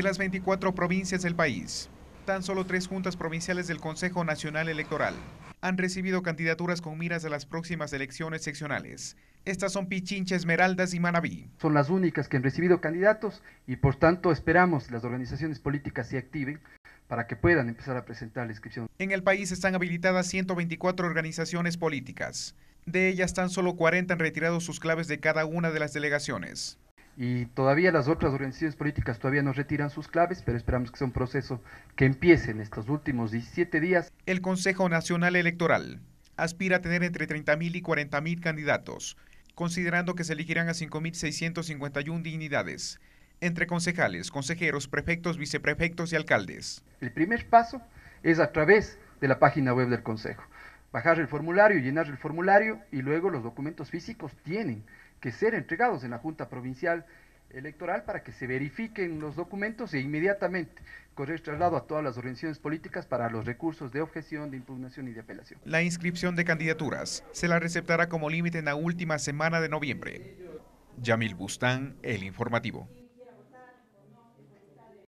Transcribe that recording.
de las 24 provincias del país. Tan solo tres juntas provinciales del Consejo Nacional Electoral han recibido candidaturas con miras a las próximas elecciones seccionales. Estas son Pichincha, Esmeraldas y Manabí. Son las únicas que han recibido candidatos y por tanto esperamos que las organizaciones políticas se activen para que puedan empezar a presentar la inscripción. En el país están habilitadas 124 organizaciones políticas. De ellas tan solo 40 han retirado sus claves de cada una de las delegaciones y todavía las otras organizaciones políticas todavía no retiran sus claves, pero esperamos que sea un proceso que empiece en estos últimos 17 días. El Consejo Nacional Electoral aspira a tener entre 30.000 y 40.000 candidatos, considerando que se elegirán a 5.651 dignidades, entre concejales, consejeros, prefectos, viceprefectos y alcaldes. El primer paso es a través de la página web del Consejo bajar el formulario, llenar el formulario y luego los documentos físicos tienen que ser entregados en la Junta Provincial Electoral para que se verifiquen los documentos e inmediatamente correr traslado a todas las organizaciones políticas para los recursos de objeción, de impugnación y de apelación. La inscripción de candidaturas se la receptará como límite en la última semana de noviembre. Yamil Bustán, El Informativo.